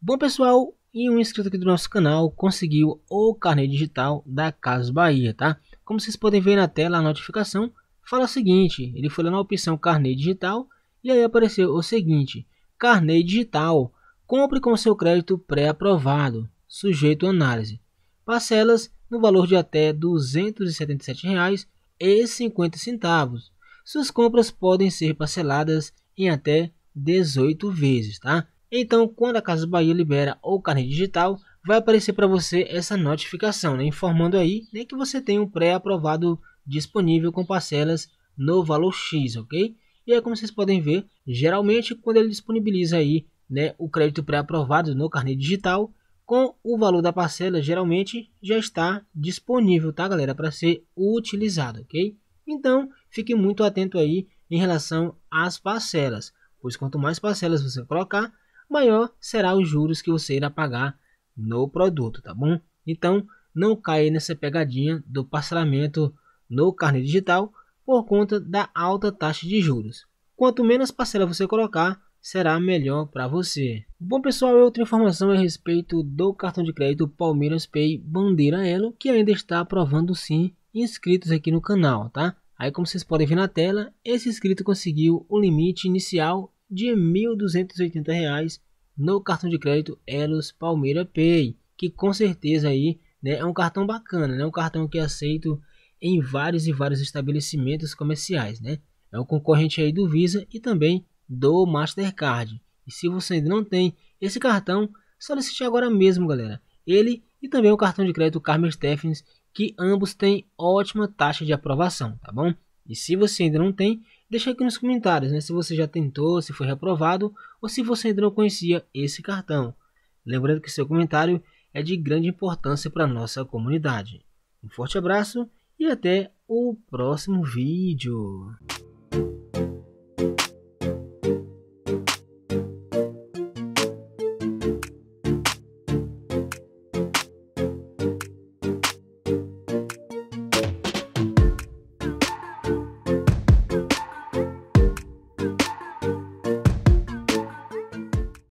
Bom pessoal, e um inscrito aqui do nosso canal conseguiu o carnê digital da Casas Bahia, tá? Como vocês podem ver na tela, a notificação fala o seguinte, ele foi lá na opção carnê digital e aí apareceu o seguinte, carnê digital, compre com seu crédito pré-aprovado, sujeito à análise, parcelas no valor de até R$ 277,50. Suas compras podem ser parceladas em até 18 vezes, tá? Então, quando a Casa Bahia libera o carnê digital, vai aparecer para você essa notificação, né? informando aí né, que você tem um pré-aprovado disponível com parcelas no valor X, ok? E aí, como vocês podem ver, geralmente quando ele disponibiliza aí né, o crédito pré-aprovado no carnê digital, com o valor da parcela, geralmente já está disponível, tá galera? Para ser utilizado, ok? Então, fique muito atento aí em relação às parcelas, pois quanto mais parcelas você colocar, maior será os juros que você irá pagar no produto, tá bom? Então, não caia nessa pegadinha do parcelamento no carnê digital por conta da alta taxa de juros. Quanto menos parcela você colocar, será melhor para você. Bom pessoal, outra informação a respeito do cartão de crédito Palmeiras Pay Bandeira Elo, que ainda está aprovando sim inscritos aqui no canal, tá? Aí como vocês podem ver na tela, esse inscrito conseguiu o limite inicial de R$ 1.280 no cartão de crédito Elos Palmeira Pay, que com certeza aí, né, é um cartão bacana, né? Um cartão que é aceito em vários e vários estabelecimentos comerciais, né? É o concorrente aí do Visa e também do Mastercard. E se você ainda não tem esse cartão, solicite agora mesmo, galera. Ele e também o cartão de crédito Carmen Steffens, que ambos têm ótima taxa de aprovação, tá bom? E se você ainda não tem, deixa aqui nos comentários né, se você já tentou, se foi reprovado ou se você ainda não conhecia esse cartão. Lembrando que seu comentário é de grande importância para a nossa comunidade. Um forte abraço e até o próximo vídeo.